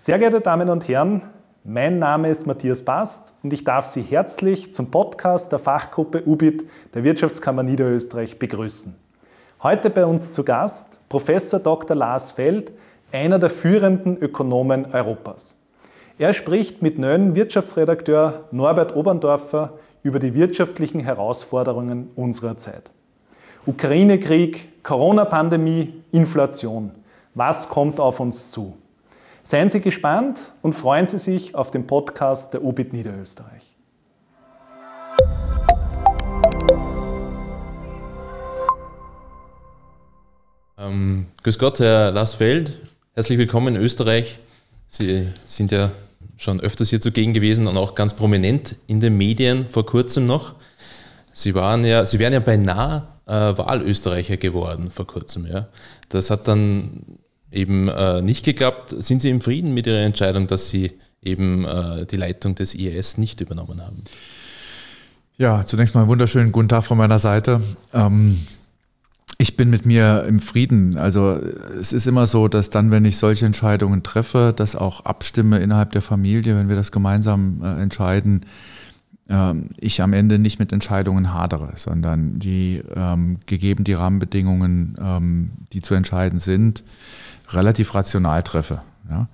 Sehr geehrte Damen und Herren, mein Name ist Matthias Bast und ich darf Sie herzlich zum Podcast der Fachgruppe UBIT der Wirtschaftskammer Niederösterreich begrüßen. Heute bei uns zu Gast Professor Dr. Lars Feld, einer der führenden Ökonomen Europas. Er spricht mit neuen Wirtschaftsredakteur Norbert Oberndorfer über die wirtschaftlichen Herausforderungen unserer Zeit. Ukraine-Krieg, Corona-Pandemie, Inflation. Was kommt auf uns zu? Seien Sie gespannt und freuen Sie sich auf den Podcast der UBIT Niederösterreich. Ähm, grüß Gott, Herr Lassfeld. Herzlich willkommen in Österreich. Sie sind ja schon öfters hier zugegen gewesen und auch ganz prominent in den Medien vor kurzem noch. Sie waren ja, Sie wären ja beinahe äh, Wahlösterreicher geworden vor kurzem. Ja. Das hat dann eben äh, nicht geklappt. Sind Sie im Frieden mit Ihrer Entscheidung, dass Sie eben äh, die Leitung des IAS nicht übernommen haben? Ja, zunächst mal einen wunderschönen guten Tag von meiner Seite. Ähm, ich bin mit mir im Frieden. Also es ist immer so, dass dann, wenn ich solche Entscheidungen treffe, das auch abstimme innerhalb der Familie, wenn wir das gemeinsam äh, entscheiden, ähm, ich am Ende nicht mit Entscheidungen hadere, sondern die ähm, gegeben die Rahmenbedingungen, ähm, die zu entscheiden sind, relativ rational treffe. Ja?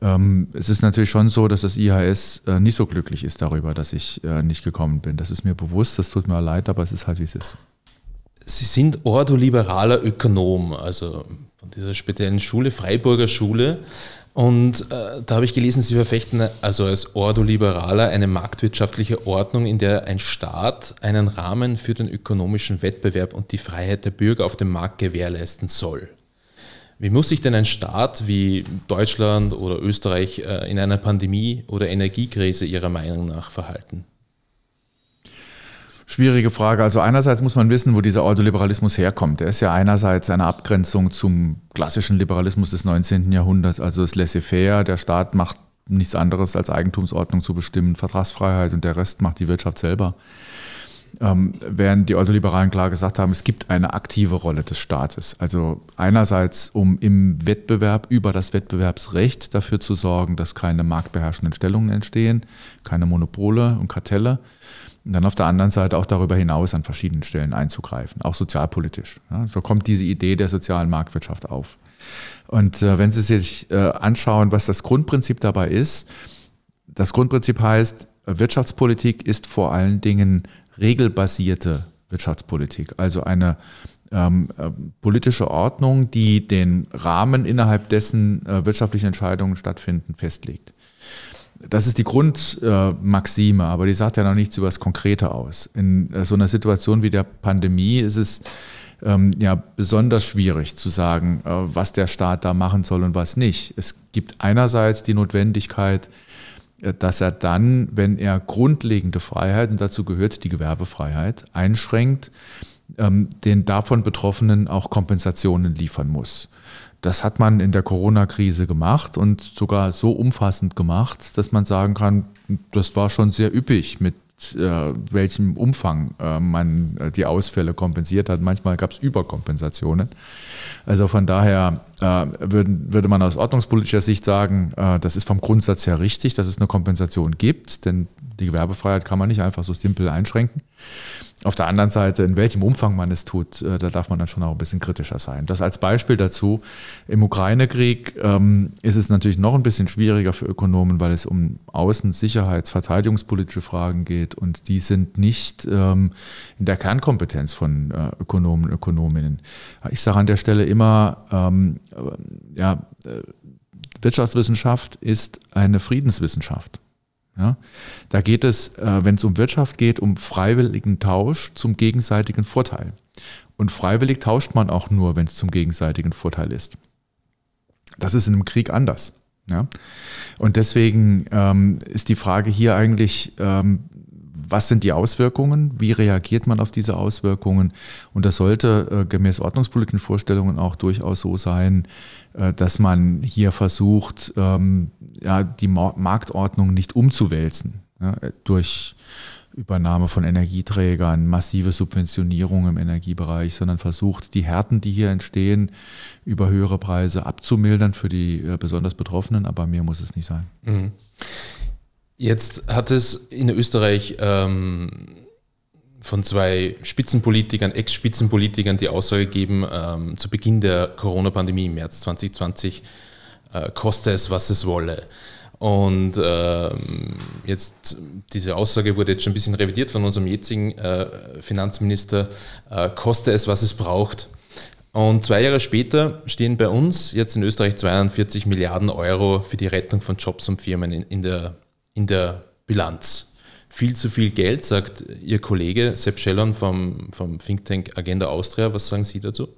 Ähm, es ist natürlich schon so, dass das IHS äh, nicht so glücklich ist darüber, dass ich äh, nicht gekommen bin. Das ist mir bewusst, das tut mir leid, aber es ist halt, wie es ist. Sie sind ordoliberaler Ökonom, also von dieser speziellen Schule, Freiburger Schule. Und äh, da habe ich gelesen, Sie verfechten also als Ordo-Liberaler eine marktwirtschaftliche Ordnung, in der ein Staat einen Rahmen für den ökonomischen Wettbewerb und die Freiheit der Bürger auf dem Markt gewährleisten soll. Wie muss sich denn ein Staat wie Deutschland oder Österreich äh, in einer Pandemie oder Energiekrise Ihrer Meinung nach verhalten? Schwierige Frage. Also einerseits muss man wissen, wo dieser Ordoliberalismus herkommt. Er ist ja einerseits eine Abgrenzung zum klassischen Liberalismus des 19. Jahrhunderts, also das Laissez-faire, der Staat macht nichts anderes als Eigentumsordnung zu bestimmen, Vertragsfreiheit und der Rest macht die Wirtschaft selber. Ähm, während die Ordoliberalen klar gesagt haben, es gibt eine aktive Rolle des Staates. Also einerseits, um im Wettbewerb über das Wettbewerbsrecht dafür zu sorgen, dass keine marktbeherrschenden Stellungen entstehen, keine Monopole und Kartelle. Und dann auf der anderen Seite auch darüber hinaus an verschiedenen Stellen einzugreifen, auch sozialpolitisch. Ja, so kommt diese Idee der sozialen Marktwirtschaft auf. Und äh, wenn Sie sich äh, anschauen, was das Grundprinzip dabei ist, das Grundprinzip heißt, Wirtschaftspolitik ist vor allen Dingen regelbasierte Wirtschaftspolitik, also eine ähm, äh, politische Ordnung, die den Rahmen, innerhalb dessen äh, wirtschaftliche Entscheidungen stattfinden, festlegt das ist die Grundmaxime, aber die sagt ja noch nichts über das Konkrete aus. In so einer Situation wie der Pandemie ist es ähm, ja besonders schwierig zu sagen, äh, was der Staat da machen soll und was nicht. Es gibt einerseits die Notwendigkeit, äh, dass er dann, wenn er grundlegende Freiheiten, dazu gehört die Gewerbefreiheit, einschränkt, ähm, den davon Betroffenen auch Kompensationen liefern muss. Das hat man in der Corona-Krise gemacht und sogar so umfassend gemacht, dass man sagen kann, das war schon sehr üppig, mit äh, welchem Umfang äh, man äh, die Ausfälle kompensiert hat. Manchmal gab es Überkompensationen. Also von daher äh, würden, würde man aus ordnungspolitischer Sicht sagen, äh, das ist vom Grundsatz her richtig, dass es eine Kompensation gibt, denn die Gewerbefreiheit kann man nicht einfach so simpel einschränken. Auf der anderen Seite, in welchem Umfang man es tut, äh, da darf man dann schon auch ein bisschen kritischer sein. Das als Beispiel dazu. Im Ukraine-Krieg ähm, ist es natürlich noch ein bisschen schwieriger für Ökonomen, weil es um außen-, sicherheits-, verteidigungspolitische Fragen geht und die sind nicht ähm, in der Kernkompetenz von äh, Ökonomen und Ökonominnen. Ich sage an der Stelle immer, ähm, ja, äh, Wirtschaftswissenschaft ist eine Friedenswissenschaft. Ja, da geht es, äh, wenn es um Wirtschaft geht, um freiwilligen Tausch zum gegenseitigen Vorteil. Und freiwillig tauscht man auch nur, wenn es zum gegenseitigen Vorteil ist. Das ist in einem Krieg anders. Ja? Und deswegen ähm, ist die Frage hier eigentlich, ähm, was sind die Auswirkungen, wie reagiert man auf diese Auswirkungen. Und das sollte äh, gemäß ordnungspolitischen Vorstellungen auch durchaus so sein, äh, dass man hier versucht, ähm, ja, die Marktordnung nicht umzuwälzen ja, durch Übernahme von Energieträgern, massive Subventionierung im Energiebereich, sondern versucht, die Härten, die hier entstehen, über höhere Preise abzumildern für die äh, besonders Betroffenen. Aber mehr muss es nicht sein. Mhm. Jetzt hat es in Österreich ähm, von zwei Spitzenpolitikern, Ex-Spitzenpolitikern die Aussage gegeben, ähm, zu Beginn der Corona-Pandemie im März 2020, äh, koste es, was es wolle. Und ähm, jetzt, diese Aussage wurde jetzt schon ein bisschen revidiert von unserem jetzigen äh, Finanzminister, äh, koste es, was es braucht. Und zwei Jahre später stehen bei uns jetzt in Österreich 42 Milliarden Euro für die Rettung von Jobs und Firmen in, in der in der Bilanz. Viel zu viel Geld, sagt Ihr Kollege Sepp Schellern vom, vom Think Tank Agenda Austria. Was sagen Sie dazu?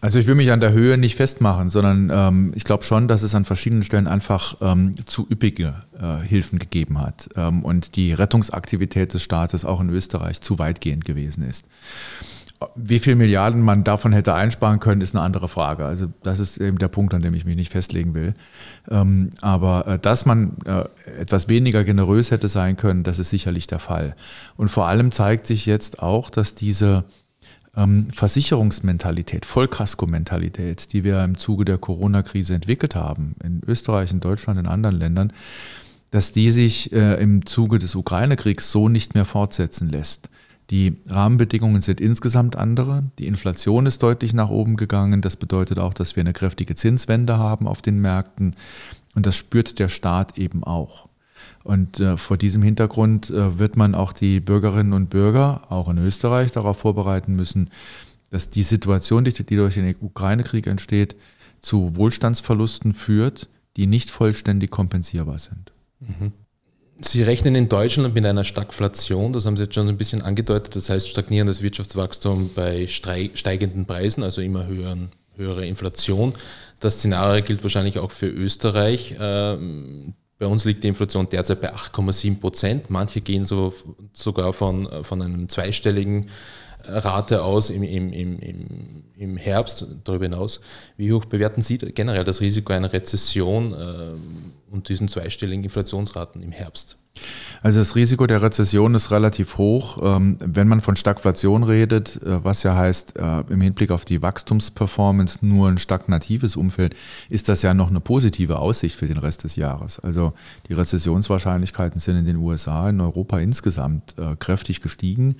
Also ich will mich an der Höhe nicht festmachen, sondern ähm, ich glaube schon, dass es an verschiedenen Stellen einfach ähm, zu üppige äh, Hilfen gegeben hat ähm, und die Rettungsaktivität des Staates auch in Österreich zu weitgehend gewesen ist. Wie viel Milliarden man davon hätte einsparen können, ist eine andere Frage. Also das ist eben der Punkt, an dem ich mich nicht festlegen will. Ähm, aber äh, dass man äh, etwas weniger generös hätte sein können, das ist sicherlich der Fall. Und vor allem zeigt sich jetzt auch, dass diese ähm, Versicherungsmentalität, Vollkasko-Mentalität, die wir im Zuge der Corona-Krise entwickelt haben, in Österreich, in Deutschland, in anderen Ländern, dass die sich äh, im Zuge des Ukraine-Kriegs so nicht mehr fortsetzen lässt. Die Rahmenbedingungen sind insgesamt andere. Die Inflation ist deutlich nach oben gegangen. Das bedeutet auch, dass wir eine kräftige Zinswende haben auf den Märkten. Und das spürt der Staat eben auch. Und äh, vor diesem Hintergrund äh, wird man auch die Bürgerinnen und Bürger, auch in Österreich, darauf vorbereiten müssen, dass die Situation, die, durch den Ukraine-Krieg entsteht, zu Wohlstandsverlusten führt, die nicht vollständig kompensierbar sind. Mhm. Sie rechnen in Deutschland mit einer Stagflation, das haben Sie jetzt schon so ein bisschen angedeutet, das heißt stagnierendes Wirtschaftswachstum bei steigenden Preisen, also immer höheren, höhere Inflation. Das Szenario gilt wahrscheinlich auch für Österreich. Ähm, bei uns liegt die Inflation derzeit bei 8,7 Prozent. Manche gehen so, sogar von, von einem zweistelligen Rate aus im, im, im, im, Herbst darüber hinaus. Wie hoch bewerten Sie generell das Risiko einer Rezession ähm, und diesen zweistelligen Inflationsraten im Herbst? Also das Risiko der Rezession ist relativ hoch. Ähm, wenn man von Stagflation redet, äh, was ja heißt, äh, im Hinblick auf die Wachstumsperformance nur ein stagnatives Umfeld, ist das ja noch eine positive Aussicht für den Rest des Jahres. Also die Rezessionswahrscheinlichkeiten sind in den USA, in Europa insgesamt äh, kräftig gestiegen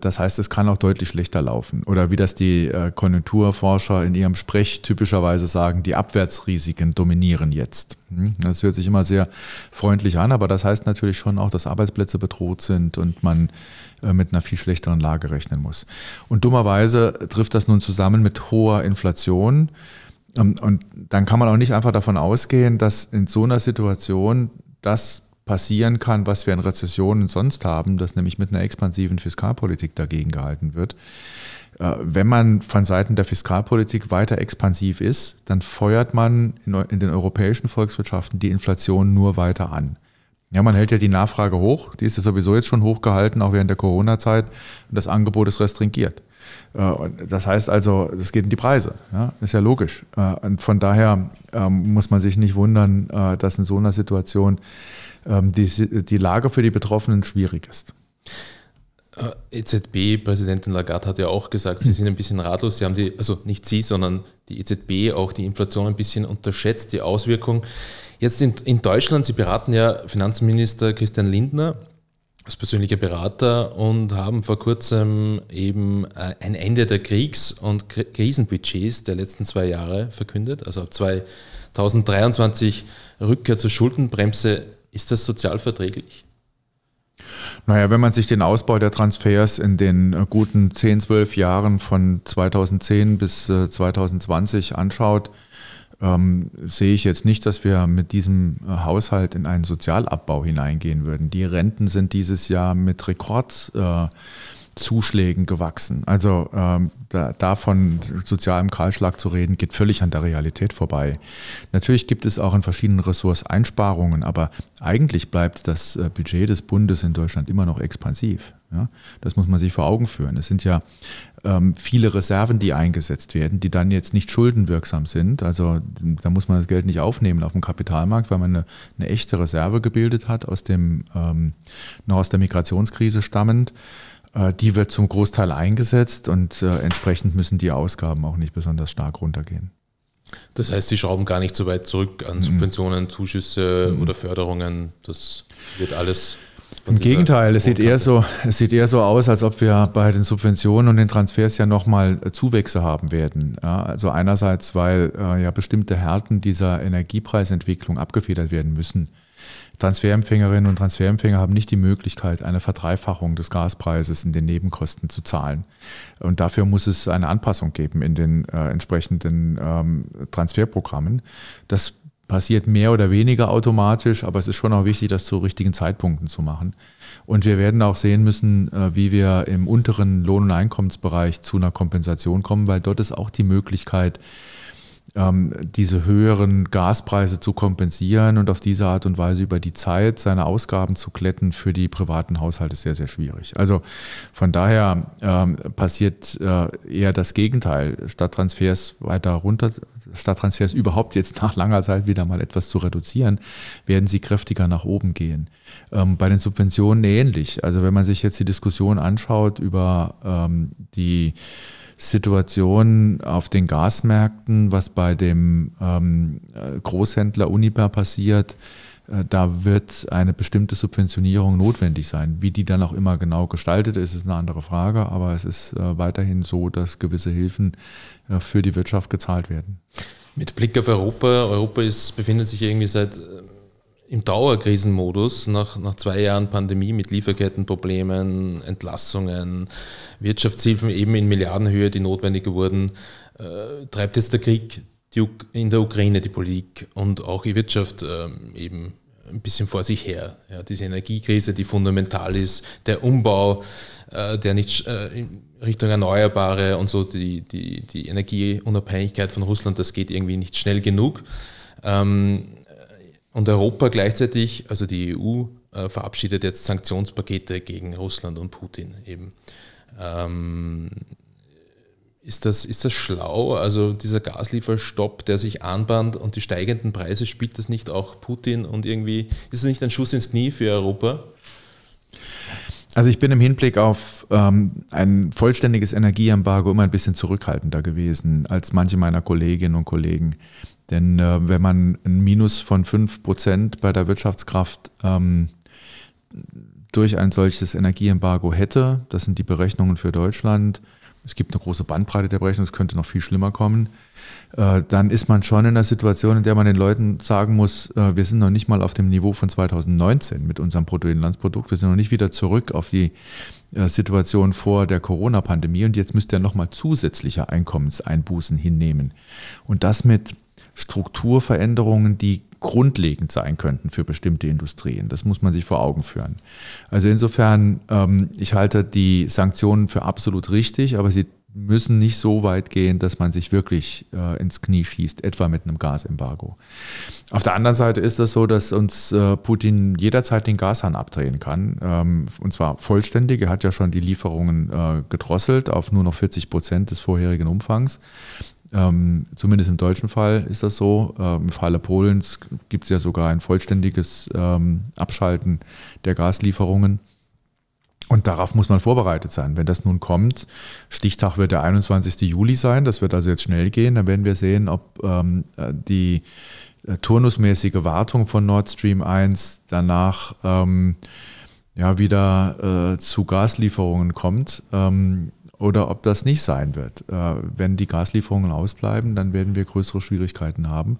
das heißt, es kann auch deutlich schlechter laufen. Oder wie das die äh, Konjunkturforscher in ihrem Sprech typischerweise sagen, die Abwärtsrisiken dominieren jetzt. Hm? Das hört sich immer sehr freundlich an, aber das heißt natürlich schon auch, dass Arbeitsplätze bedroht sind und man äh, mit einer viel schlechteren Lage rechnen muss. Und dummerweise trifft das nun zusammen mit hoher Inflation. Ähm, und dann kann man auch nicht einfach davon ausgehen, dass in so einer Situation das passieren kann, was wir in Rezessionen sonst haben, dass nämlich mit einer expansiven Fiskalpolitik dagegen gehalten wird. Äh, wenn man von Seiten der Fiskalpolitik weiter expansiv ist, dann feuert man in den europäischen Volkswirtschaften die Inflation nur weiter an. Ja, man hält ja die Nachfrage hoch, die ist ja sowieso jetzt schon hochgehalten, auch während der Corona-Zeit, und das Angebot ist restringiert. Äh, das heißt also, es geht in die Preise. Ja? Ist ja logisch. Äh, und von daher ähm, muss man sich nicht wundern, dass in so einer Situation ähm, die, die Lage für die Betroffenen schwierig ist. Äh, EZB-Präsidentin Lagarde hat ja auch gesagt, sie hm. sind ein bisschen ratlos. Sie haben die, also nicht sie, sondern die EZB auch die Inflation ein bisschen unterschätzt, die Auswirkung. Jetzt in, in Deutschland, Sie beraten ja Finanzminister Christian Lindner als persönlicher Berater und haben vor kurzem eben äh, ein Ende der Kriegs- und Krisenbudgets der letzten zwei Jahre verkündet. Also ab 2023 Rückkehr zur Schuldenbremse ist das sozial verträglich? Naja, wenn man sich den Ausbau der Transfers in den äh, guten 10, 12 Jahren von 2010 bis 2020 äh, anschaut, ähm, sehe ich jetzt nicht, dass wir mit diesem äh, Haushalt in einen Sozialabbau hineingehen würden. Die Renten sind dieses Jahr mit Rekords. Äh, Zuschlägen gewachsen. Also ähm, da, davon von sozialem Kahlschlag zu reden, geht völlig an der Realität vorbei. Natürlich gibt es auch in verschiedenen Ressorts Einsparungen, aber eigentlich bleibt das äh, Budget des Bundes in Deutschland immer noch expansiv. Ja, das muss man sich vor Augen führen. Es sind ja ähm, viele Reserven, die eingesetzt werden, die dann jetzt nicht schuldenwirksam sind. Also da muss man das Geld nicht aufnehmen auf dem Kapitalmarkt, weil man eine, eine echte Reserve gebildet hat, aus dem, ähm, noch aus der Migrationskrise stammend. Äh, die wird zum Großteil eingesetzt und äh, entsprechend müssen die Ausgaben auch nicht besonders stark runtergehen. Das heißt, sie schrauben gar nicht so weit zurück an mhm. Subventionen, Zuschüsse mhm. oder Förderungen. Das wird alles. Im Gegenteil, es sieht, eher so, es sieht eher so aus, als ob wir bei den Subventionen und den Transfers ja nochmal äh, Zuwächse haben werden. Ja, also einerseits, weil äh, ja bestimmte Härten dieser Energiepreisentwicklung abgefedert werden müssen. Transferempfängerinnen und Transferempfänger haben nicht die Möglichkeit, eine Verdreifachung des Gaspreises in den Nebenkosten zu zahlen. Und dafür muss es eine Anpassung geben in den äh, entsprechenden ähm, Transferprogrammen. Das passiert mehr oder weniger automatisch, aber es ist schon auch wichtig, das zu richtigen Zeitpunkten zu machen. Und wir werden auch sehen müssen, äh, wie wir im unteren Lohn- und Einkommensbereich zu einer Kompensation kommen, weil dort ist auch die Möglichkeit, ähm, diese höheren Gaspreise zu kompensieren und auf diese Art und Weise über die Zeit seine Ausgaben zu kletten für die privaten Haushalte sehr, sehr schwierig. Also von daher ähm, passiert äh, eher das Gegenteil. Stadttransfers weiter runter, Stadttransfers überhaupt jetzt nach langer Zeit wieder mal etwas zu reduzieren, werden sie kräftiger nach oben gehen. Ähm, bei den Subventionen ähnlich. Also wenn man sich jetzt die Diskussion anschaut über ähm, die Situation auf den Gasmärkten, was bei dem ähm, äh, Großhändler Uniper passiert, äh, da wird eine bestimmte Subventionierung notwendig sein. Wie die dann auch immer genau gestaltet ist, ist eine andere Frage, aber es ist äh, weiterhin so, dass gewisse Hilfen äh, für die Wirtschaft gezahlt werden. Mit Blick auf Europa, Europa ist, befindet sich irgendwie seit äh, im Dauerkrisenmodus nach, nach zwei Jahren Pandemie mit Lieferkettenproblemen, Entlassungen, Wirtschaftshilfen eben in Milliardenhöhe, die notwendig wurden, äh, treibt jetzt der Krieg in der Ukraine die Politik und auch die Wirtschaft äh, eben ein bisschen vor sich her. Ja, diese Energiekrise, die fundamental ist, der Umbau, äh, der nicht äh, in Richtung Erneuerbare und so, die, die, die Energieunabhängigkeit von Russland, das geht irgendwie nicht schnell genug. Ähm, und Europa gleichzeitig, also die EU, äh, verabschiedet jetzt Sanktionspakete gegen Russland und Putin eben. Ähm, ist das, ist das schlau? Also dieser Gaslieferstopp, der sich anbahnt und die steigenden Preise, spielt das nicht auch Putin und irgendwie, ist es nicht ein Schuss ins Knie für Europa? Also ich bin im Hinblick auf ähm, ein vollständiges Energieembargo immer ein bisschen zurückhaltender gewesen als manche meiner Kolleginnen und Kollegen. Denn äh, wenn man ein Minus von 5% bei der Wirtschaftskraft ähm, durch ein solches Energieembargo hätte, das sind die Berechnungen für Deutschland, es gibt eine große Bandbreite der Berechnungen, es könnte noch viel schlimmer kommen, äh, dann ist man schon in einer Situation, in der man den Leuten sagen muss, äh, wir sind noch nicht mal auf dem Niveau von 2019 mit unserem Bruttoinlandsprodukt, wir sind noch nicht wieder zurück auf die äh, Situation vor der Corona-Pandemie und jetzt müsst ihr nochmal zusätzliche Einkommenseinbußen hinnehmen. Und das mit Strukturveränderungen, die grundlegend sein könnten für bestimmte Industrien. Das muss man sich vor Augen führen. Also insofern, ähm, ich halte die Sanktionen für absolut richtig, aber sie müssen nicht so weit gehen, dass man sich wirklich äh, ins Knie schießt, etwa mit einem Gasembargo. Auf der anderen Seite ist es das so, dass uns äh, Putin jederzeit den Gashahn abdrehen kann, ähm, und zwar vollständig. Er hat ja schon die Lieferungen äh, gedrosselt auf nur noch 40 Prozent des vorherigen Umfangs. Ähm, zumindest im deutschen Fall ist das so. Ähm, Im Falle Polens gibt es ja sogar ein vollständiges ähm, Abschalten der Gaslieferungen. Und darauf muss man vorbereitet sein. Wenn das nun kommt, Stichtag wird der 21. Juli sein, das wird also jetzt schnell gehen, dann werden wir sehen, ob ähm, die äh, turnusmäßige Wartung von Nord Stream 1 danach ähm, ja wieder äh, zu Gaslieferungen kommt. Ähm, oder ob das nicht sein wird. Äh, wenn die Gaslieferungen ausbleiben, dann werden wir größere Schwierigkeiten haben.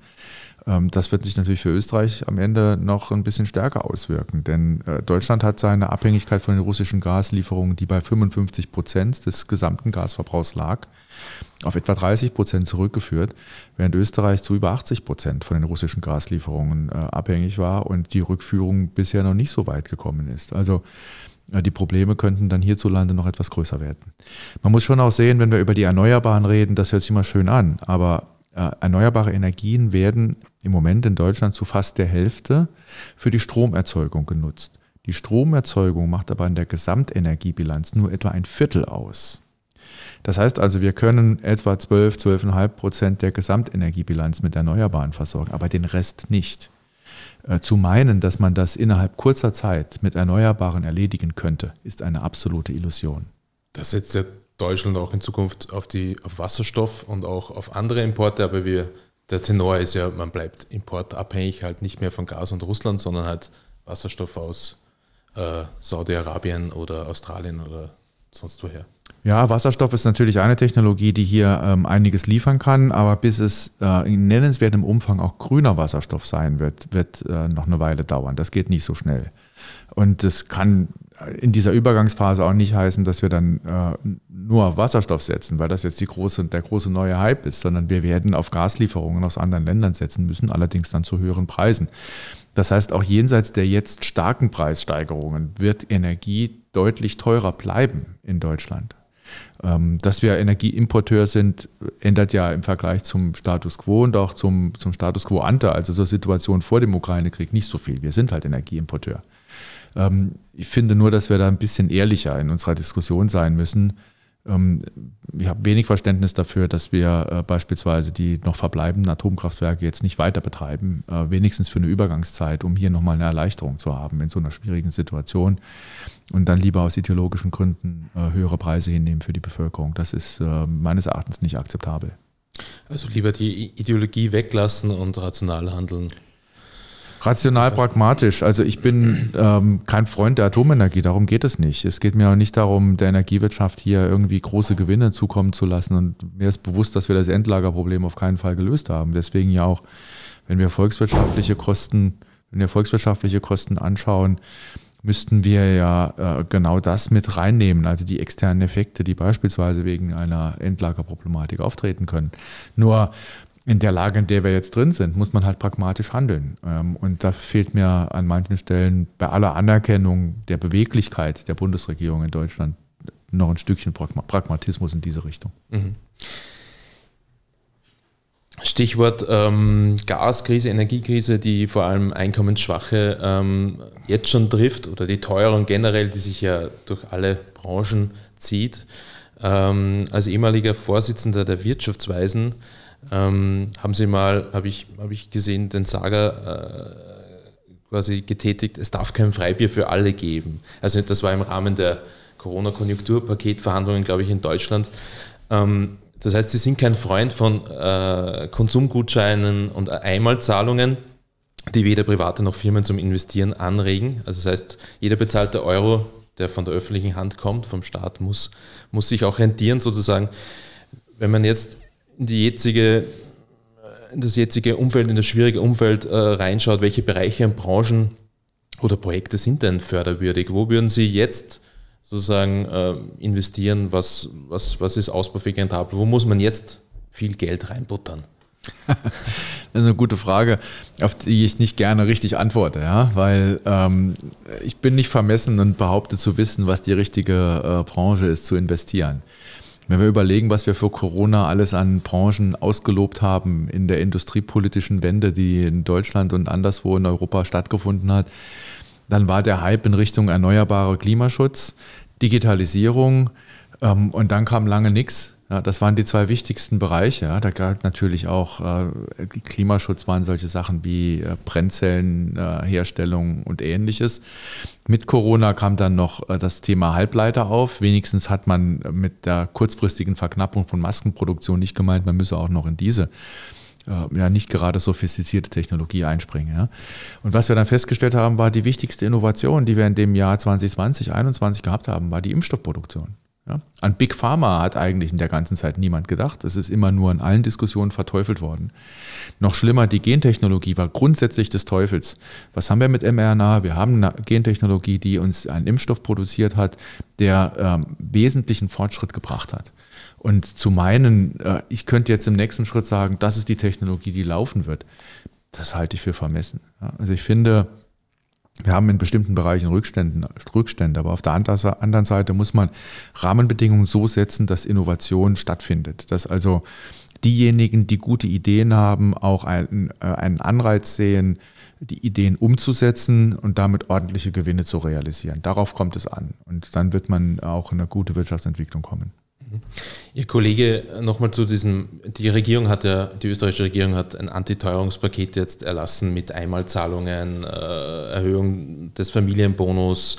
Ähm, das wird sich natürlich für Österreich am Ende noch ein bisschen stärker auswirken, denn äh, Deutschland hat seine Abhängigkeit von den russischen Gaslieferungen, die bei 55 Prozent des gesamten Gasverbrauchs lag, auf etwa 30 Prozent zurückgeführt, während Österreich zu über 80 Prozent von den russischen Gaslieferungen äh, abhängig war und die Rückführung bisher noch nicht so weit gekommen ist. Also die Probleme könnten dann hierzulande noch etwas größer werden. Man muss schon auch sehen, wenn wir über die Erneuerbaren reden, das hört sich immer schön an, aber äh, erneuerbare Energien werden im Moment in Deutschland zu fast der Hälfte für die Stromerzeugung genutzt. Die Stromerzeugung macht aber in der Gesamtenergiebilanz nur etwa ein Viertel aus. Das heißt also, wir können etwa 12, 12,5 Prozent der Gesamtenergiebilanz mit Erneuerbaren versorgen, aber den Rest nicht. Äh, zu meinen, dass man das innerhalb kurzer Zeit mit Erneuerbaren erledigen könnte, ist eine absolute Illusion. Das setzt ja Deutschland auch in Zukunft auf, die, auf Wasserstoff und auch auf andere Importe, aber wir, der Tenor ist ja, man bleibt importabhängig, halt nicht mehr von Gas und Russland, sondern halt Wasserstoff aus äh, Saudi-Arabien oder Australien oder sonst woher. Ja, Wasserstoff ist natürlich eine Technologie, die hier ähm, einiges liefern kann, aber bis es äh, in nennenswertem Umfang auch grüner Wasserstoff sein wird, wird äh, noch eine Weile dauern. Das geht nicht so schnell. Und das kann äh, in dieser Übergangsphase auch nicht heißen, dass wir dann äh, nur auf Wasserstoff setzen, weil das jetzt die große, der große neue Hype ist, sondern wir werden auf Gaslieferungen aus anderen Ländern setzen müssen, allerdings dann zu höheren Preisen. Das heißt, auch jenseits der jetzt starken Preissteigerungen wird Energie deutlich teurer bleiben in Deutschland. Ähm, dass wir Energieimporteur sind, ändert ja im Vergleich zum Status quo und auch zum, zum Status quo ante, also zur Situation vor dem Ukraine-Krieg, nicht so viel. Wir sind halt Energieimporteur. Ähm, ich finde nur, dass wir da ein bisschen ehrlicher in unserer Diskussion sein müssen ähm, ich habe wenig Verständnis dafür, dass wir äh, beispielsweise die noch verbleibenden Atomkraftwerke jetzt nicht weiter betreiben, äh, wenigstens für eine Übergangszeit, um hier nochmal eine Erleichterung zu haben in so einer schwierigen Situation und dann lieber aus ideologischen Gründen äh, höhere Preise hinnehmen für die Bevölkerung. Das ist meines Erachtens nicht akzeptabel. Also lieber die Ideologie weglassen und rational handeln. Rational pragmatisch. Also ich bin ähm, kein Freund der Atomenergie, darum geht es nicht. Es geht mir auch nicht darum, der Energiewirtschaft hier irgendwie große Gewinne zukommen zu lassen. Und mir ist bewusst, dass wir das Endlagerproblem auf keinen Fall gelöst haben. Deswegen ja auch, wenn wir volkswirtschaftliche Kosten, wenn wir volkswirtschaftliche Kosten anschauen, müssten wir ja äh, genau das mit reinnehmen, also die externen Effekte, die beispielsweise wegen einer Endlagerproblematik auftreten können. Nur in der Lage, in der wir jetzt drin sind, muss man halt pragmatisch handeln. Ähm, und da fehlt mir an manchen Stellen bei aller Anerkennung der Beweglichkeit der Bundesregierung in Deutschland noch ein Stückchen Pragmatismus in diese Richtung. Mhm. Stichwort ähm, Gaskrise, Energiekrise, die vor allem Einkommensschwache ähm, jetzt schon trifft oder die Teuerung generell, die sich ja durch alle Branchen zieht. Ähm, als ehemaliger Vorsitzender der Wirtschaftsweisen ähm, haben Sie mal, habe ich, hab ich gesehen, den Saga äh, quasi getätigt, es darf kein Freibier für alle geben. Also das war im Rahmen der Corona-Konjunkturpaketverhandlungen, glaube ich, in Deutschland. Ähm, das heißt, Sie sind kein Freund von äh, Konsumgutscheinen und Einmalzahlungen, die weder Private noch Firmen zum Investieren anregen. Also das heißt, jeder bezahlte Euro, der von der öffentlichen Hand kommt, vom Staat, muss, muss sich auch rentieren sozusagen. Wenn man jetzt die jetzige, in das jetzige Umfeld, in das schwierige Umfeld äh, reinschaut, welche Bereiche und Branchen oder Projekte sind denn förderwürdig? Wo würden Sie jetzt sozusagen äh, investieren? Was, was, was ist ausbaufähig rentabel? Wo muss man jetzt viel Geld reinbuttern? das ist eine gute Frage, auf die ich nicht gerne richtig antworte, ja? weil ähm, ich bin nicht vermessen und behaupte zu wissen, was die richtige äh, Branche ist, zu investieren. Wenn wir überlegen, was wir für Corona alles an Branchen ausgelobt haben in der industriepolitischen Wende, die in Deutschland und anderswo in Europa stattgefunden hat, dann war der Hype in Richtung erneuerbarer Klimaschutz, Digitalisierung ähm, und dann kam lange nichts ja, das waren die zwei wichtigsten Bereiche. Ja. Da galt natürlich auch äh, Klimaschutz waren solche Sachen wie äh, Brennzellenherstellung äh, und ähnliches. Mit Corona kam dann noch äh, das Thema Halbleiter auf. Wenigstens hat man mit der kurzfristigen Verknappung von Maskenproduktion nicht gemeint, man müsse auch noch in diese äh, ja nicht gerade sophistizierte Technologie einspringen. Ja. Und was wir dann festgestellt haben, war die wichtigste Innovation, die wir in dem Jahr 2020, 2021 gehabt haben, war die Impfstoffproduktion. Ja? An Big Pharma hat eigentlich in der ganzen Zeit niemand gedacht. Es ist immer nur in allen Diskussionen verteufelt worden. Noch schlimmer, die Gentechnologie war grundsätzlich des Teufels. Was haben wir mit mRNA? Wir haben eine Gentechnologie, die uns einen Impfstoff produziert hat, der ähm, wesentlichen Fortschritt gebracht hat. Und zu meinen, äh, ich könnte jetzt im nächsten Schritt sagen, das ist die Technologie, die laufen wird, das halte ich für vermessen. Ja? Also ich finde, wir haben in bestimmten Bereichen Rückständen, Rückstände, aber auf der anderen Seite muss man Rahmenbedingungen so setzen, dass Innovation stattfindet, dass also diejenigen, die gute Ideen haben, auch einen, äh, einen Anreiz sehen, die Ideen umzusetzen und damit ordentliche Gewinne zu realisieren. Darauf kommt es an und dann wird man auch in eine gute Wirtschaftsentwicklung kommen. Hm. Ihr Kollege, äh, nochmal zu diesem, die Regierung hat ja, die österreichische Regierung hat ein Antiteuerungspaket jetzt erlassen mit Einmalzahlungen, äh, Erhöhung des Familienbonus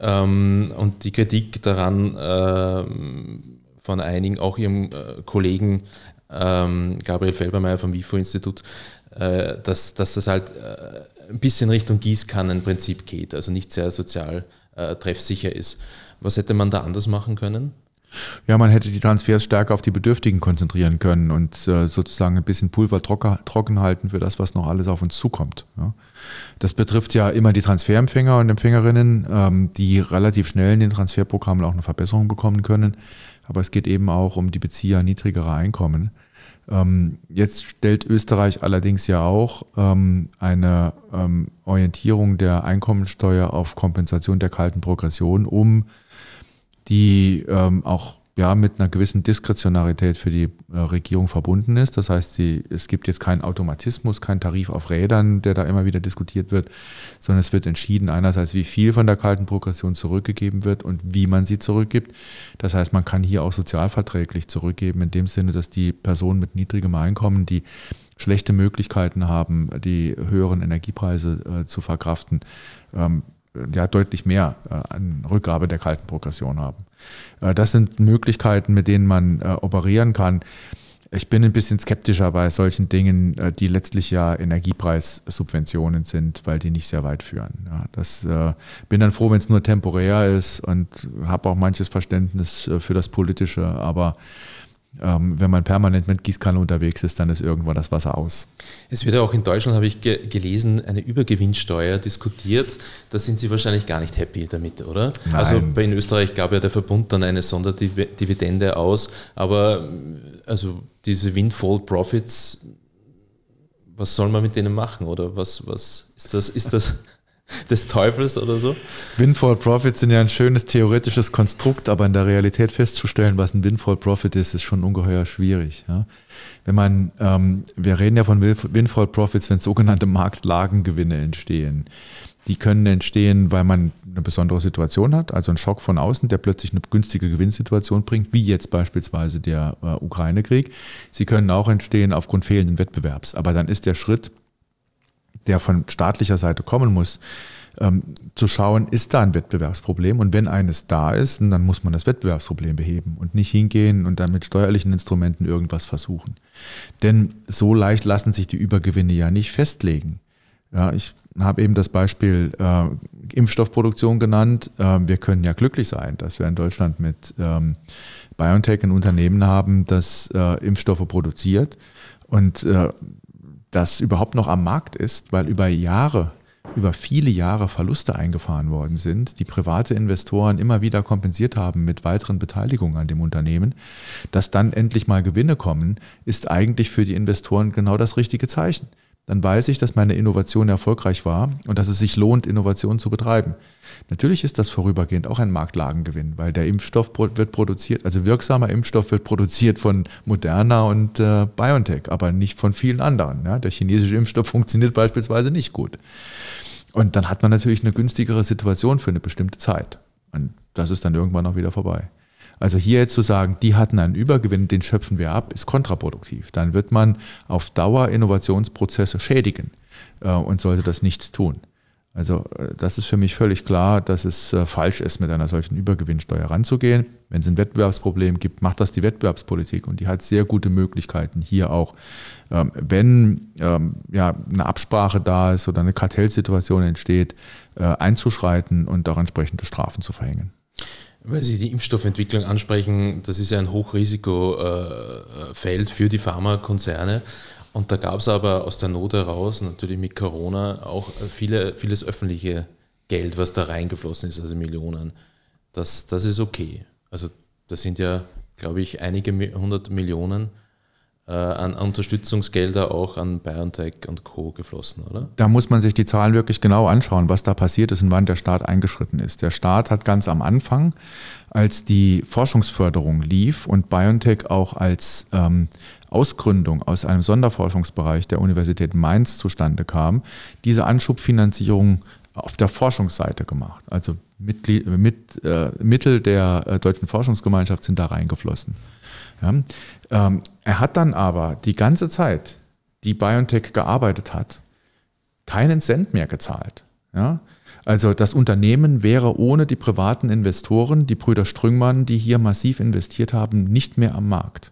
ähm, und die Kritik daran ähm, von einigen, auch ihrem äh, Kollegen ähm, Gabriel Felbermeier vom WIFO-Institut, dass, dass das halt ein bisschen Richtung Gießkannenprinzip geht, also nicht sehr sozial treffsicher ist. Was hätte man da anders machen können? Ja, man hätte die Transfers stärker auf die Bedürftigen konzentrieren können und äh, sozusagen ein bisschen Pulver trocken halten für das, was noch alles auf uns zukommt. Ja. Das betrifft ja immer die Transferempfänger und Empfängerinnen, ähm, die relativ schnell in den Transferprogrammen auch eine Verbesserung bekommen können. Aber es geht eben auch um die Bezieher niedrigerer Einkommen. Ähm, jetzt stellt Österreich allerdings ja auch ähm, eine ähm, Orientierung der Einkommensteuer auf Kompensation der kalten Progression um die ähm, auch ja, mit einer gewissen Diskretionarität für die äh, Regierung verbunden ist. Das heißt, sie, es gibt jetzt keinen Automatismus, keinen Tarif auf Rädern, der da immer wieder diskutiert wird, sondern es wird entschieden einerseits, wie viel von der kalten Progression zurückgegeben wird und wie man sie zurückgibt. Das heißt, man kann hier auch sozialverträglich zurückgeben, in dem Sinne, dass die Personen mit niedrigem Einkommen, die schlechte Möglichkeiten haben, die höheren Energiepreise äh, zu verkraften, ähm, ja deutlich mehr äh, an Rückgabe der kalten Progression haben. Äh, das sind Möglichkeiten, mit denen man äh, operieren kann. Ich bin ein bisschen skeptischer bei solchen Dingen, äh, die letztlich ja Energiepreissubventionen sind, weil die nicht sehr weit führen. Ja, das äh, bin dann froh, wenn es nur temporär ist und habe auch manches Verständnis äh, für das Politische, aber ähm, wenn man permanent mit Gießkanne unterwegs ist, dann ist irgendwann das Wasser aus. Es wird ja auch in Deutschland, habe ich ge gelesen, eine Übergewinnsteuer diskutiert. Da sind Sie wahrscheinlich gar nicht happy damit, oder? Also Nein. Also in Österreich gab ja der Verbund dann eine Sonderdividende aus, aber also diese Windfall Profits was soll man mit denen machen oder was, was ist das? Ist das des Teufels oder so? Windfall Profits sind ja ein schönes theoretisches Konstrukt, aber in der Realität festzustellen, was ein Windfall Profit ist, ist schon ungeheuer schwierig. Ja? Wenn man, ähm, wir reden ja von Windfall Profits, wenn sogenannte Marktlagengewinne entstehen. Die können entstehen, weil man eine besondere Situation hat, also ein Schock von außen, der plötzlich eine günstige Gewinnsituation bringt, wie jetzt beispielsweise der äh, Ukraine-Krieg. Sie können auch entstehen aufgrund fehlenden Wettbewerbs. Aber dann ist der Schritt der von staatlicher Seite kommen muss, ähm, zu schauen, ist da ein Wettbewerbsproblem? Und wenn eines da ist, dann muss man das Wettbewerbsproblem beheben und nicht hingehen und dann mit steuerlichen Instrumenten irgendwas versuchen. Denn so leicht lassen sich die Übergewinne ja nicht festlegen. Ja, ich habe eben das Beispiel äh, Impfstoffproduktion genannt. Äh, wir können ja glücklich sein, dass wir in Deutschland mit ähm, BioNTech ein Unternehmen haben, das äh, Impfstoffe produziert. Und äh, das überhaupt noch am Markt ist, weil über Jahre, über viele Jahre Verluste eingefahren worden sind, die private Investoren immer wieder kompensiert haben mit weiteren Beteiligungen an dem Unternehmen, dass dann endlich mal Gewinne kommen, ist eigentlich für die Investoren genau das richtige Zeichen dann weiß ich, dass meine Innovation erfolgreich war und dass es sich lohnt, Innovationen zu betreiben. Natürlich ist das vorübergehend auch ein Marktlagengewinn, weil der Impfstoff wird produziert, also wirksamer Impfstoff wird produziert von Moderna und äh, BioNTech, aber nicht von vielen anderen. Ja? Der chinesische Impfstoff funktioniert beispielsweise nicht gut. Und dann hat man natürlich eine günstigere Situation für eine bestimmte Zeit. Und das ist dann irgendwann auch wieder vorbei. Also hier jetzt zu sagen, die hatten einen Übergewinn, den schöpfen wir ab, ist kontraproduktiv. Dann wird man auf Dauer Innovationsprozesse schädigen äh, und sollte das nichts tun. Also äh, das ist für mich völlig klar, dass es äh, falsch ist, mit einer solchen Übergewinnsteuer ranzugehen. Wenn es ein Wettbewerbsproblem gibt, macht das die Wettbewerbspolitik und die hat sehr gute Möglichkeiten hier auch, ähm, wenn ähm, ja, eine Absprache da ist oder eine Kartellsituation entsteht, einzuschreiten und auch entsprechende Strafen zu verhängen. Weil Sie die Impfstoffentwicklung ansprechen, das ist ja ein Hochrisikofeld für die Pharmakonzerne. Und da gab es aber aus der Not heraus, natürlich mit Corona, auch viele, vieles öffentliche Geld, was da reingeflossen ist, also Millionen. Das, das ist okay. Also da sind ja, glaube ich, einige hundert Millionen äh, an Unterstützungsgelder auch an BioNTech und Co. geflossen, oder? Da muss man sich die Zahlen wirklich genau anschauen, was da passiert ist und wann der Staat eingeschritten ist. Der Staat hat ganz am Anfang, als die Forschungsförderung lief und BioNTech auch als ähm, Ausgründung aus einem Sonderforschungsbereich der Universität Mainz zustande kam, diese Anschubfinanzierung auf der Forschungsseite gemacht. Also Mitglied, mit, äh, Mittel der äh, deutschen Forschungsgemeinschaft sind da reingeflossen. Ja. Ähm, er hat dann aber die ganze Zeit, die BioNTech gearbeitet hat, keinen Cent mehr gezahlt. Ja? Also das Unternehmen wäre ohne die privaten Investoren, die Brüder Strüngmann, die hier massiv investiert haben, nicht mehr am Markt.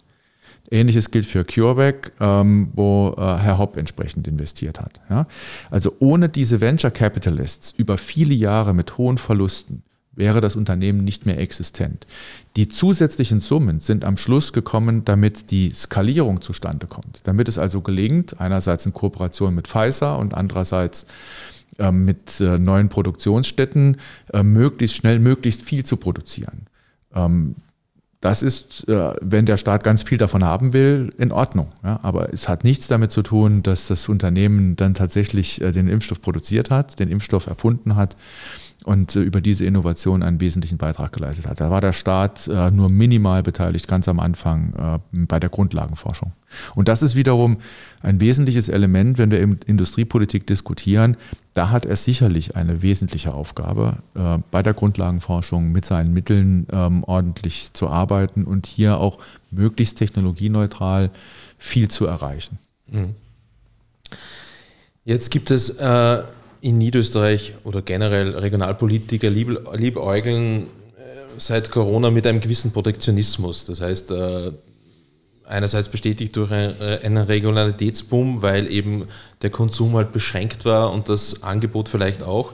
Ähnliches gilt für CureVac, ähm, wo äh, Herr Hopp entsprechend investiert hat. Also ohne diese Venture Capitalists über viele Jahre mit hohen Verlusten wäre das Unternehmen nicht mehr existent. Die zusätzlichen Summen sind am Schluss gekommen, damit die Skalierung zustande kommt. Damit es also gelingt, einerseits in Kooperation mit Pfizer und andererseits ähm, mit äh, neuen Produktionsstätten äh, möglichst schnell, möglichst viel zu produzieren. Ähm, das ist, äh, wenn der Staat ganz viel davon haben will, in Ordnung. Aber es hat nichts damit zu tun, dass das Unternehmen dann tatsächlich den Impfstoff produziert hat, den Impfstoff erfunden hat und äh, über diese Innovation einen wesentlichen Beitrag geleistet hat. Da war der Staat äh, nur minimal beteiligt, ganz am Anfang äh, bei der Grundlagenforschung. Und das ist wiederum ein wesentliches Element, wenn wir Industriepolitik diskutieren. Da hat er sicherlich eine wesentliche Aufgabe, bei der Grundlagenforschung mit seinen Mitteln ähm, ordentlich zu arbeiten und hier auch möglichst technologieneutral viel zu erreichen. Mhm. Jetzt gibt es äh in Niederösterreich oder generell Regionalpolitiker lieb, liebäugeln äh, seit Corona mit einem gewissen Protektionismus. Das heißt, äh, einerseits bestätigt durch äh, einen Regionalitätsboom, weil eben der Konsum halt beschränkt war und das Angebot vielleicht auch.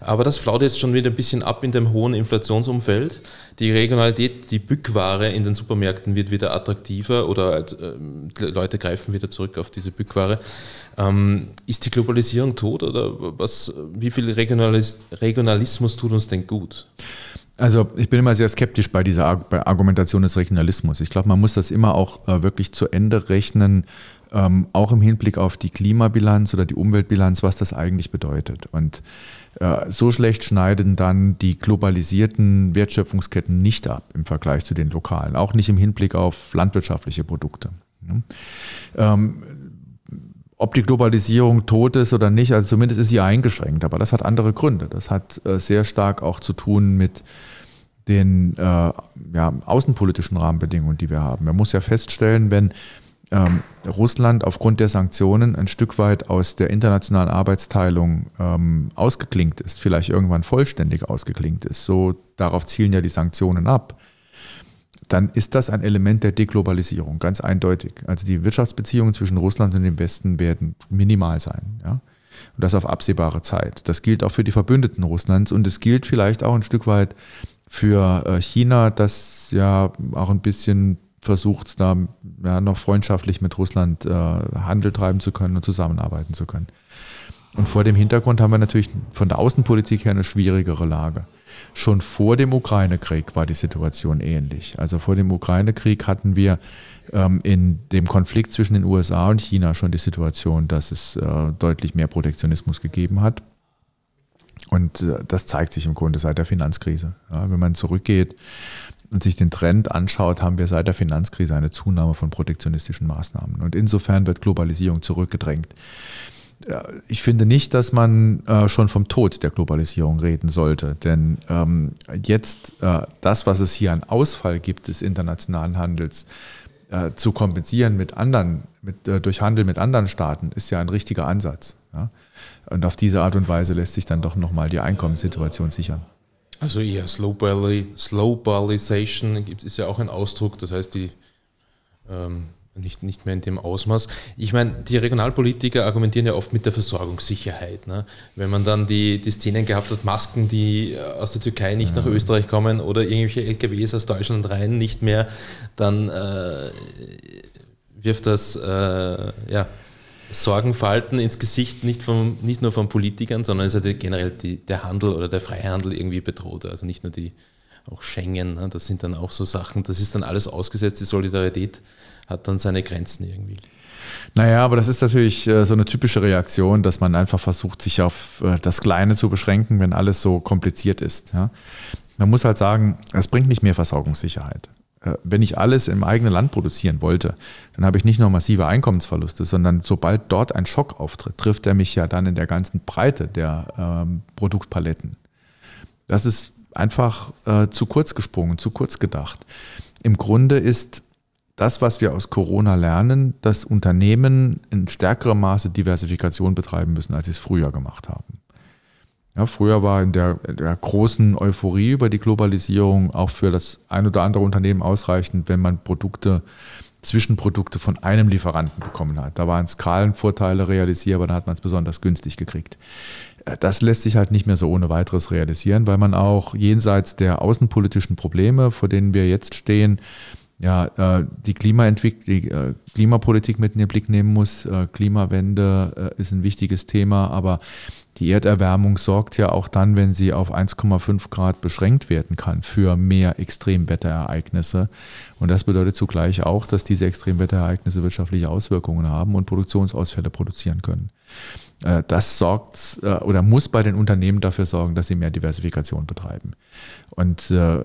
Aber das flaut jetzt schon wieder ein bisschen ab in dem hohen Inflationsumfeld. Die Regionalität, die Bückware in den Supermärkten wird wieder attraktiver oder äh, Leute greifen wieder zurück auf diese Bückware. Ähm, ist die Globalisierung tot oder was, wie viel Regionalis Regionalismus tut uns denn gut? Also ich bin immer sehr skeptisch bei dieser Argumentation des Regionalismus. Ich glaube, man muss das immer auch äh, wirklich zu Ende rechnen, ähm, auch im Hinblick auf die Klimabilanz oder die Umweltbilanz, was das eigentlich bedeutet. Und äh, so schlecht schneiden dann die globalisierten Wertschöpfungsketten nicht ab im Vergleich zu den lokalen, auch nicht im Hinblick auf landwirtschaftliche Produkte. Ja. Ne? Ähm, ob die Globalisierung tot ist oder nicht, also zumindest ist sie eingeschränkt, aber das hat andere Gründe. Das hat äh, sehr stark auch zu tun mit den äh, ja, außenpolitischen Rahmenbedingungen, die wir haben. Man muss ja feststellen, wenn ähm, Russland aufgrund der Sanktionen ein Stück weit aus der internationalen Arbeitsteilung ähm, ausgeklinkt ist, vielleicht irgendwann vollständig ausgeklingt ist, so darauf zielen ja die Sanktionen ab, dann ist das ein Element der Deglobalisierung, ganz eindeutig. Also die Wirtschaftsbeziehungen zwischen Russland und dem Westen werden minimal sein. Ja? Und das auf absehbare Zeit. Das gilt auch für die Verbündeten Russlands und es gilt vielleicht auch ein Stück weit für äh, China, das ja auch ein bisschen versucht, da ja, noch freundschaftlich mit Russland äh, Handel treiben zu können und zusammenarbeiten zu können. Und vor dem Hintergrund haben wir natürlich von der Außenpolitik her eine schwierigere Lage. Schon vor dem Ukraine-Krieg war die Situation ähnlich. Also vor dem Ukraine-Krieg hatten wir ähm, in dem Konflikt zwischen den USA und China schon die Situation, dass es äh, deutlich mehr Protektionismus gegeben hat. Und äh, das zeigt sich im Grunde seit der Finanzkrise. Ja, wenn man zurückgeht und sich den Trend anschaut, haben wir seit der Finanzkrise eine Zunahme von protektionistischen Maßnahmen. Und insofern wird Globalisierung zurückgedrängt. Ich finde nicht, dass man äh, schon vom Tod der Globalisierung reden sollte, denn ähm, jetzt äh, das, was es hier an Ausfall gibt des internationalen Handels, zu kompensieren mit anderen, mit, durch Handel mit anderen Staaten, ist ja ein richtiger Ansatz. Ja? Und auf diese Art und Weise lässt sich dann doch nochmal die Einkommenssituation sichern. Also eher Slowballization Slow ist ja auch ein Ausdruck, das heißt die ähm, nicht, nicht mehr in dem Ausmaß. Ich meine, die Regionalpolitiker argumentieren ja oft mit der Versorgungssicherheit. Ne? Wenn man dann die, die Szenen gehabt hat, Masken, die äh, aus der Türkei nicht ja. nach Österreich kommen oder irgendwelche LKWs aus Deutschland rein nicht mehr, dann äh, wirft das äh, ja, Sorgenfalten ins Gesicht nicht, vom, nicht nur von Politikern, sondern es ist generell die, der Handel oder der Freihandel irgendwie bedroht. Also nicht nur die, auch Schengen, ne? das sind dann auch so Sachen, das ist dann alles ausgesetzt, die Solidarität hat dann seine Grenzen irgendwie. Naja, aber das ist natürlich äh, so eine typische Reaktion, dass man einfach versucht, sich auf äh, das Kleine zu beschränken, wenn alles so kompliziert ist. Ja? Man muss halt sagen, es bringt nicht mehr Versorgungssicherheit. Äh, wenn ich alles im eigenen Land produzieren wollte, dann habe ich nicht nur massive Einkommensverluste, sondern sobald dort ein Schock auftritt, trifft er mich ja dann in der ganzen Breite der ähm, Produktpaletten. Das ist einfach äh, zu kurz gesprungen, zu kurz gedacht. Im Grunde ist das, was wir aus Corona lernen, dass Unternehmen in stärkerem Maße Diversifikation betreiben müssen, als sie es früher gemacht haben. Ja, früher war in der, in der, großen Euphorie über die Globalisierung auch für das ein oder andere Unternehmen ausreichend, wenn man Produkte, Zwischenprodukte von einem Lieferanten bekommen hat. Da waren Skalenvorteile realisierbar, da hat man es besonders günstig gekriegt. Äh, das lässt sich halt nicht mehr so ohne weiteres realisieren, weil man auch jenseits der außenpolitischen Probleme, vor denen wir jetzt stehen, ja, äh, die, Klimaentwick die äh, Klimapolitik mit in den Blick nehmen muss. Klimawende ist ein wichtiges Thema, aber die Erderwärmung sorgt ja auch dann, wenn sie auf 1,5 Grad beschränkt werden kann, für mehr Extremwetterereignisse. Und das bedeutet zugleich auch, dass diese Extremwetterereignisse wirtschaftliche Auswirkungen haben und Produktionsausfälle produzieren können. Äh, das sorgt äh, oder muss bei den Unternehmen dafür sorgen, dass sie mehr Diversifikation betreiben. Und äh,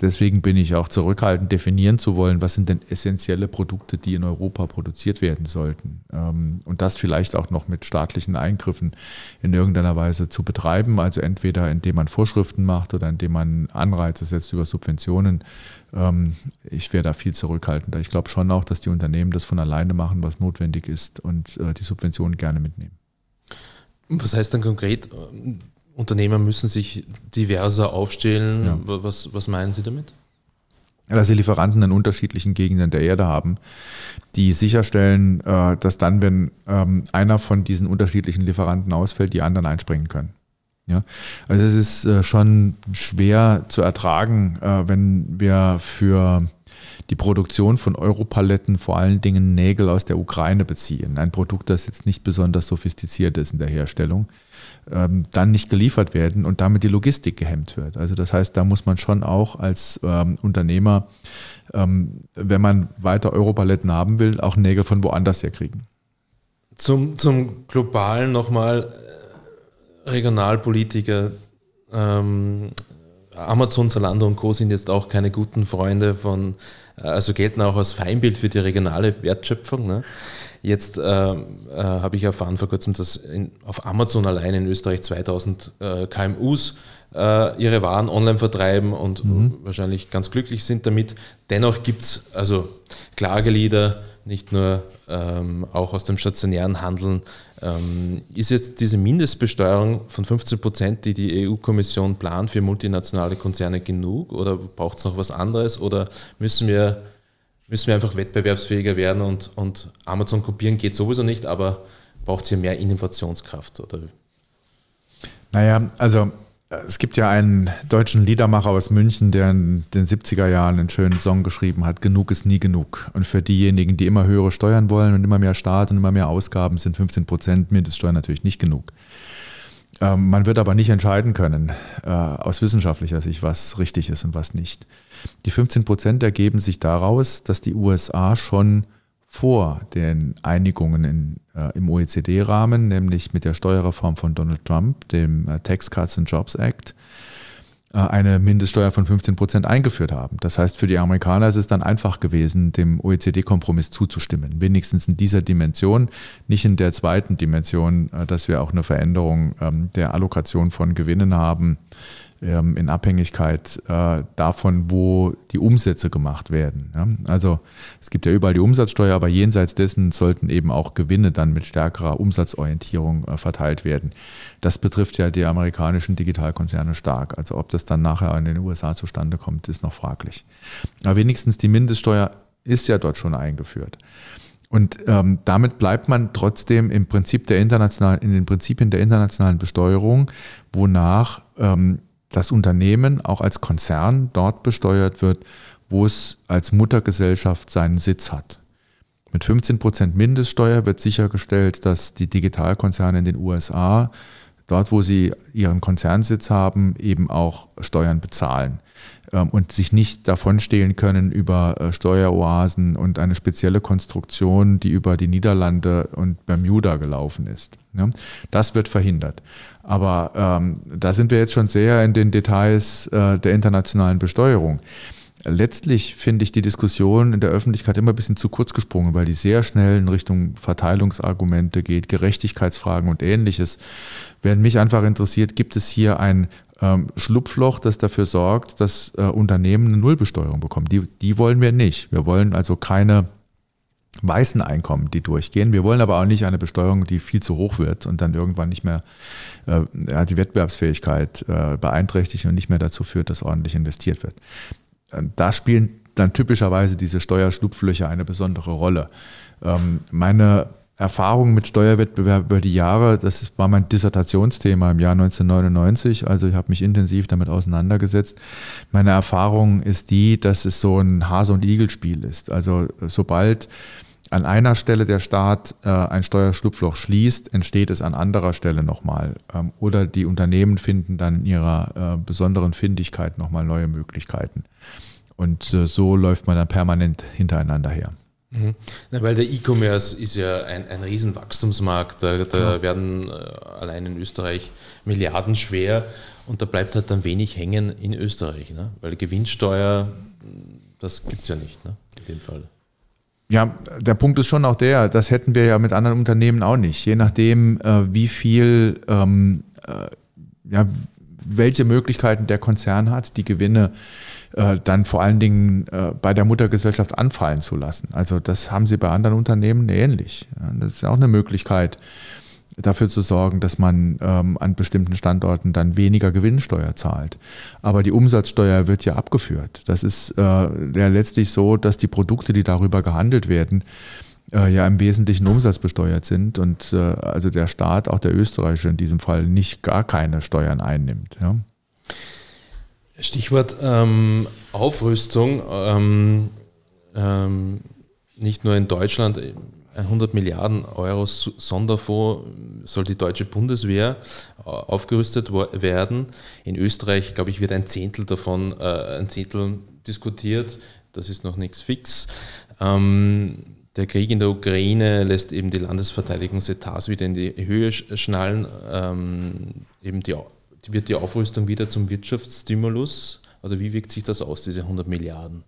deswegen bin ich auch zurückhaltend, definieren zu wollen, was sind denn essentielle Produkte, die in Europa produziert werden sollten. Ähm, und das vielleicht auch noch mit staatlichen Eingriffen in irgendeiner Weise zu betreiben. Also entweder indem man Vorschriften macht oder indem man Anreize setzt über Subventionen. Ähm, ich wäre da viel zurückhaltender. Ich glaube schon auch, dass die Unternehmen das von alleine machen, was notwendig ist und die Subventionen gerne mitnehmen. Was heißt dann konkret, äh, Unternehmer müssen sich diverser aufstellen? Ja. Was, was meinen Sie damit? dass sie Lieferanten in unterschiedlichen Gegenden der Erde haben, die sicherstellen, äh, dass dann, wenn ähm, einer von diesen unterschiedlichen Lieferanten ausfällt, die anderen einspringen können. Ja, also es ist äh, schon schwer zu ertragen, wenn wir für die Produktion von Europaletten vor allen Dingen Nägel aus der Ukraine beziehen, ein Produkt, das jetzt nicht besonders sophistiziert ist in der Herstellung, ähm, dann nicht geliefert werden und damit die Logistik gehemmt wird. Also das heißt, da muss man schon auch als ähm, Unternehmer, ähm, wenn man weiter Europaletten haben will, auch Nägel von woanders her kriegen. Zum, zum globalen nochmal äh, Regionalpolitiker ähm, Amazon, Zalando und Co. sind jetzt auch keine guten Freunde von, äh, also gelten auch als Feinbild für die regionale Wertschöpfung. Ne? Jetzt äh, äh, habe ich erfahren vor kurzem, dass in, auf Amazon allein in Österreich 2000 äh, KMUs äh, ihre Waren online vertreiben und mhm. wahrscheinlich ganz glücklich sind damit. Dennoch gibt es also Klagelieder, nicht nur ähm, auch aus dem stationären Handeln. Ähm, ist jetzt diese Mindestbesteuerung von 15 Prozent, die die EU-Kommission plant für multinationale Konzerne genug oder braucht es noch was anderes oder müssen wir, müssen wir einfach wettbewerbsfähiger werden und, und Amazon kopieren geht sowieso nicht, aber braucht es hier mehr Innovationskraft? Oder? Naja, also es gibt ja einen deutschen Liedermacher aus München, der in den 70er Jahren einen schönen Song geschrieben hat, Genug ist nie genug. Und für diejenigen, die immer höhere Steuern wollen und immer mehr Staat und immer mehr Ausgaben, sind 15 Prozent Mindeststeuer natürlich nicht genug. Ähm, man wird aber nicht entscheiden können, äh, aus wissenschaftlicher Sicht, was richtig ist und was nicht. Die 15 Prozent ergeben sich daraus, dass die USA schon vor den Einigungen in, äh, im OECD-Rahmen, nämlich mit der Steuerreform von Donald Trump, dem äh, Tax Cuts and Jobs Act, äh, eine Mindeststeuer von 15 Prozent eingeführt haben. Das heißt, für die Amerikaner ist es dann einfach gewesen, dem OECD-Kompromiss zuzustimmen, wenigstens in dieser Dimension, nicht in der zweiten Dimension, äh, dass wir auch eine Veränderung ähm, der Allokation von Gewinnen haben ähm, in Abhängigkeit äh, davon, wo die Umsätze gemacht werden. Ja? Also es gibt ja überall die Umsatzsteuer, aber jenseits dessen sollten eben auch Gewinne dann mit stärkerer Umsatzorientierung äh, verteilt werden. Das betrifft ja die amerikanischen Digitalkonzerne stark. Also ob das dann nachher in den USA zustande kommt, ist noch fraglich. Aber wenigstens die Mindeststeuer ist ja dort schon eingeführt. Und ähm, damit bleibt man trotzdem im Prinzip der internationalen, in den Prinzipien der internationalen Besteuerung, wonach ähm, das Unternehmen auch als Konzern dort besteuert wird, wo es als Muttergesellschaft seinen Sitz hat. Mit 15% Prozent Mindeststeuer wird sichergestellt, dass die Digitalkonzerne in den USA, dort wo sie ihren Konzernsitz haben, eben auch Steuern bezahlen. Ähm, und sich nicht davonstehlen können über äh, Steueroasen und eine spezielle Konstruktion, die über die Niederlande und Bermuda gelaufen ist. Ne? Das wird verhindert. Aber ähm, da sind wir jetzt schon sehr in den Details äh, der internationalen Besteuerung. Letztlich finde ich die Diskussion in der Öffentlichkeit immer ein bisschen zu kurz gesprungen, weil die sehr schnell in Richtung Verteilungsargumente geht, Gerechtigkeitsfragen und ähnliches. Wenn mich einfach interessiert, gibt es hier ein ähm, Schlupfloch, das dafür sorgt, dass äh, Unternehmen eine Nullbesteuerung bekommen. Die, die wollen wir nicht. Wir wollen also keine weißen Einkommen, die durchgehen. Wir wollen aber auch nicht eine Besteuerung, die viel zu hoch wird und dann irgendwann nicht mehr äh, die Wettbewerbsfähigkeit äh, beeinträchtigt und nicht mehr dazu führt, dass ordentlich investiert wird. Ähm, da spielen dann typischerweise diese Steuerschlupflöcher eine besondere Rolle. Ähm, meine Erfahrung mit Steuerwettbewerb über die Jahre, das war mein Dissertationsthema im Jahr 1999, also ich habe mich intensiv damit auseinandergesetzt. Meine Erfahrung ist die, dass es so ein Hase- und Igel-Spiel ist. Also sobald an einer Stelle der Staat äh, ein Steuerschlupfloch schließt, entsteht es an anderer Stelle nochmal. Ähm, oder die Unternehmen finden dann in ihrer äh, besonderen Findigkeit nochmal neue Möglichkeiten. Und äh, so läuft man dann permanent hintereinander her. Mhm. weil der E-Commerce ist ja ein, ein Riesenwachstumsmarkt. Da, da genau. werden äh, allein in Österreich Milliarden schwer und da bleibt halt dann wenig hängen in Österreich. Ne? Weil Gewinnsteuer, das gibt es ja nicht ne? in dem Fall. Ja, der Punkt ist schon auch der, das hätten wir ja mit anderen Unternehmen auch nicht. Je nachdem, äh, wie viel, ähm, äh, ja, welche Möglichkeiten der Konzern hat, die Gewinne äh, dann vor allen Dingen äh, bei der Muttergesellschaft anfallen zu lassen. Also das haben sie bei anderen Unternehmen ähnlich. Das ist auch eine Möglichkeit, dafür zu sorgen, dass man ähm, an bestimmten Standorten dann weniger Gewinnsteuer zahlt. Aber die Umsatzsteuer wird ja abgeführt. Das ist äh, ja letztlich so, dass die Produkte, die darüber gehandelt werden, äh, ja im Wesentlichen umsatzbesteuert sind und äh, also der Staat, auch der österreichische in diesem Fall, nicht gar keine Steuern einnimmt. Ja. Stichwort ähm, Aufrüstung, ähm, ähm, nicht nur in Deutschland, 100 äh, Milliarden Euro Sonderfonds soll die deutsche Bundeswehr äh, aufgerüstet werden. In Österreich, glaube ich, wird ein Zehntel davon, äh, ein Zehntel diskutiert. Das ist noch nichts fix. Ähm, der Krieg in der Ukraine lässt eben die Landesverteidigungsetats wieder in die Höhe schnallen. Ähm, eben die, wird die Aufrüstung wieder zum Wirtschaftsstimulus? Oder wie wirkt sich das aus, diese 100 Milliarden?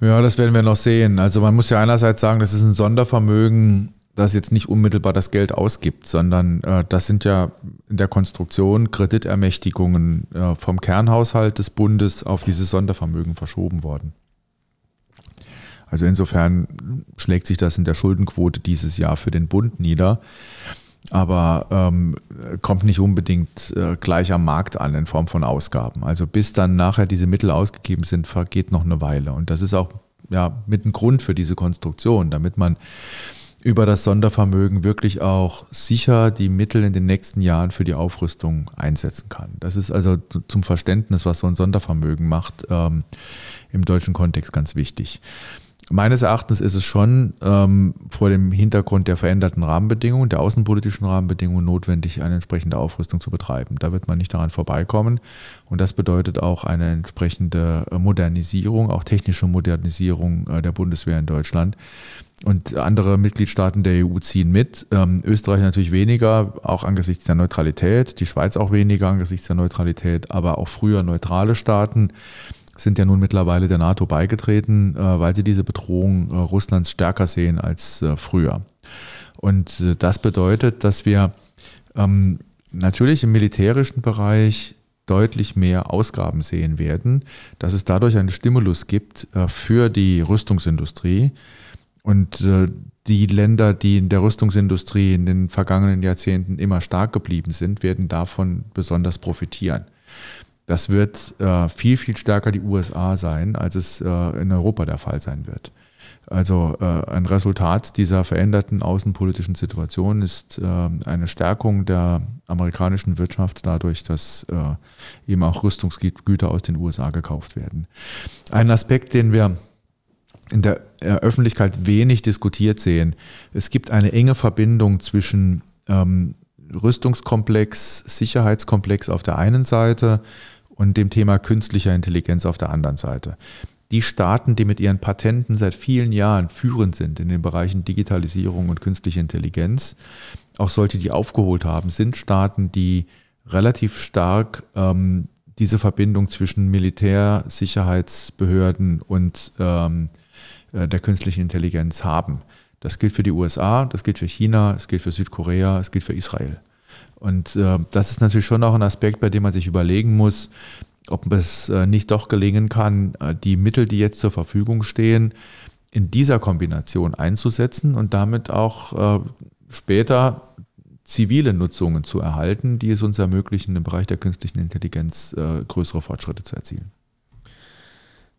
Ja, das werden wir noch sehen. Also man muss ja einerseits sagen, das ist ein Sondervermögen, das jetzt nicht unmittelbar das Geld ausgibt, sondern äh, das sind ja in der Konstruktion Kreditermächtigungen äh, vom Kernhaushalt des Bundes auf dieses Sondervermögen verschoben worden. Also insofern schlägt sich das in der Schuldenquote dieses Jahr für den Bund nieder aber ähm, kommt nicht unbedingt äh, gleich am Markt an in Form von Ausgaben. Also bis dann nachher diese Mittel ausgegeben sind, vergeht noch eine Weile. Und das ist auch ja, mit ein Grund für diese Konstruktion, damit man über das Sondervermögen wirklich auch sicher die Mittel in den nächsten Jahren für die Aufrüstung einsetzen kann. Das ist also zum Verständnis, was so ein Sondervermögen macht, ähm, im deutschen Kontext ganz wichtig meines Erachtens ist es schon ähm, vor dem Hintergrund der veränderten Rahmenbedingungen, der außenpolitischen Rahmenbedingungen notwendig, eine entsprechende Aufrüstung zu betreiben. Da wird man nicht daran vorbeikommen. Und das bedeutet auch eine entsprechende äh, Modernisierung, auch technische Modernisierung äh, der Bundeswehr in Deutschland. Und andere Mitgliedstaaten der EU ziehen mit. Ähm, Österreich natürlich weniger, auch angesichts der Neutralität. Die Schweiz auch weniger angesichts der Neutralität, aber auch früher neutrale Staaten sind ja nun mittlerweile der NATO beigetreten, äh, weil sie diese Bedrohung äh, Russlands stärker sehen als äh, früher. Und das bedeutet, dass wir ähm, natürlich im militärischen Bereich deutlich mehr Ausgaben sehen werden, dass es dadurch einen Stimulus gibt für die Rüstungsindustrie. Und die Länder, die in der Rüstungsindustrie in den vergangenen Jahrzehnten immer stark geblieben sind, werden davon besonders profitieren. Das wird äh, viel, viel stärker die USA sein, als es äh, in Europa der Fall sein wird. Also äh, ein Resultat dieser veränderten außenpolitischen Situation ist äh, eine Stärkung der amerikanischen Wirtschaft dadurch, dass äh, eben auch Rüstungsgüter aus den USA gekauft werden. Ein Aspekt, den wir in der äh, Öffentlichkeit wenig diskutiert sehen. Es gibt eine enge Verbindung zwischen ähm, Rüstungskomplex, Sicherheitskomplex auf der einen Seite, und dem Thema künstlicher Intelligenz auf der anderen Seite. Die Staaten, die mit ihren Patenten seit vielen Jahren führend sind in den Bereichen Digitalisierung und künstliche Intelligenz, auch solche, die aufgeholt haben, sind Staaten, die relativ stark ähm, diese Verbindung zwischen Militär, Sicherheitsbehörden und ähm, äh, der künstlichen Intelligenz haben. Das gilt für die USA, das gilt für China, es gilt für Südkorea, es gilt für Israel. Und äh, das ist natürlich schon auch ein Aspekt, bei dem man sich überlegen muss, ob es äh, nicht doch gelingen kann, äh, die Mittel, die jetzt zur Verfügung stehen, in dieser Kombination einzusetzen und damit auch äh, später zivile Nutzungen zu erhalten, die es uns ermöglichen, im Bereich der künstlichen Intelligenz äh, größere Fortschritte zu erzielen.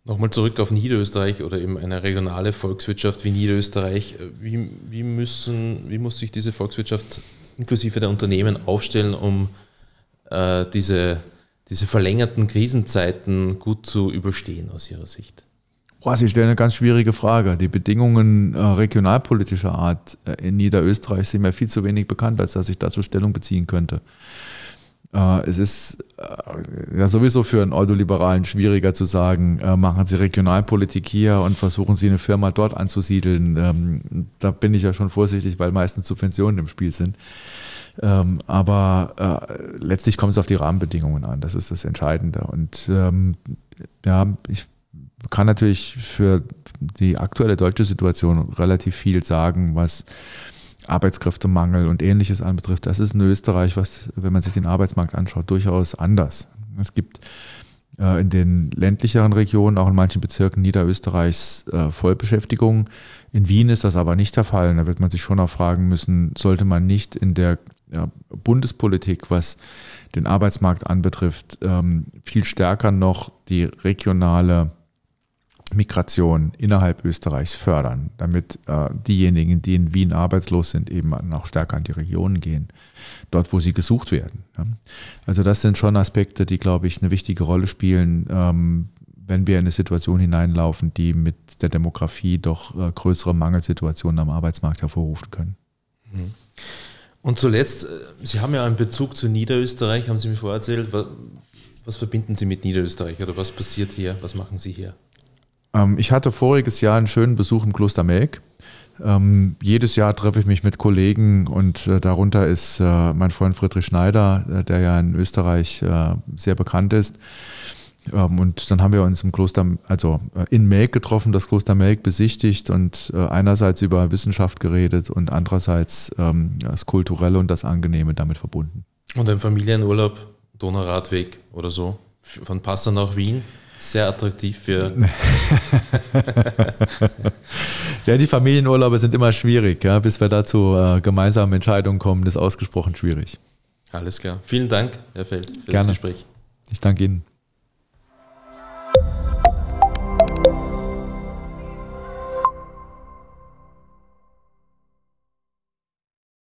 Nochmal zurück auf Niederösterreich oder eben eine regionale Volkswirtschaft wie Niederösterreich. Wie, wie, müssen, wie muss sich diese Volkswirtschaft inklusive der Unternehmen aufstellen, um äh, diese, diese verlängerten Krisenzeiten gut zu überstehen aus Ihrer Sicht? Boah, Sie stellen eine ganz schwierige Frage. Die Bedingungen äh, regionalpolitischer Art äh, in Niederösterreich sind mir viel zu wenig bekannt, als dass ich dazu Stellung beziehen könnte. Äh, es ist äh, ja sowieso für einen Ordoliberalen schwieriger zu sagen, äh, machen Sie Regionalpolitik hier und versuchen Sie eine Firma dort anzusiedeln. Ähm, da bin ich ja schon vorsichtig, weil meistens Subventionen im Spiel sind. Ähm, aber letztlich kommt es auf die Rahmenbedingungen an. Das ist das Entscheidende. Und ähm, ja, ich kann natürlich für die aktuelle deutsche Situation relativ viel sagen, was Arbeitskräftemangel und ähnliches anbetrifft. Das ist in Österreich, was, wenn man sich den Arbeitsmarkt anschaut, durchaus anders. Es gibt äh, in den ländlicheren Regionen, auch in manchen Bezirken Niederösterreichs, äh, Vollbeschäftigung. In Wien ist das aber nicht der Fall. Da wird man sich schon auch fragen müssen, sollte man nicht in der ja, Bundespolitik, was den Arbeitsmarkt anbetrifft, ähm, viel stärker noch die regionale Migration innerhalb Österreichs fördern, damit äh, diejenigen, die in Wien arbeitslos sind, eben auch stärker an die Regionen gehen, dort, wo sie gesucht werden. Ja. Also das sind schon Aspekte, die, glaube ich, eine wichtige Rolle spielen, ähm, wenn wir in eine Situation hineinlaufen, die mit der Demografie doch äh, größere Mangelsituationen am Arbeitsmarkt hervorrufen können. Mhm. Und zuletzt, äh, Sie haben ja einen Bezug zu Niederösterreich, haben Sie mir vorher erzählt. was verbinden Sie mit Niederösterreich oder was passiert hier? Was machen Sie hier? Ähm, ich hatte voriges Jahr einen schönen Besuch im Kloster Melk. Ähm, jedes Jahr treffe ich mich mit Kollegen und äh, darunter ist äh, mein Freund Friedrich Schneider, äh, der ja in Österreich äh, sehr bekannt ist. Ähm, und dann haben wir uns im Kloster, also äh, in Melk getroffen, das Kloster Melk besichtigt und äh, einerseits über Wissenschaft geredet und andererseits ähm, das Kulturelle und das Angenehme damit verbunden. Und ein Familienurlaub, Donauradweg oder so, von Passau nach Wien? Sehr attraktiv für. ja, die Familienurlaube sind immer schwierig. Ja? Bis wir dazu äh, gemeinsamen Entscheidungen kommen, ist ausgesprochen schwierig. Alles klar. Vielen Dank, Herr Feld, für Gerne. das Gespräch. Ich danke Ihnen.